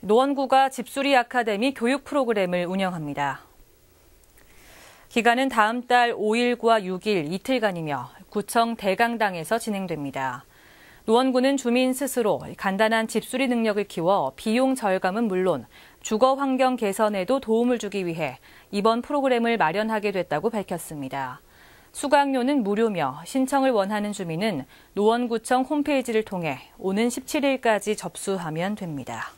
노원구가 집수리 아카데미 교육 프로그램을 운영합니다. 기간은 다음 달 5일과 6일 이틀간이며 구청 대강당에서 진행됩니다. 노원구는 주민 스스로 간단한 집수리 능력을 키워 비용 절감은 물론 주거 환경 개선에도 도움을 주기 위해 이번 프로그램을 마련하게 됐다고 밝혔습니다. 수강료는 무료며 신청을 원하는 주민은 노원구청 홈페이지를 통해 오는 17일까지 접수하면 됩니다.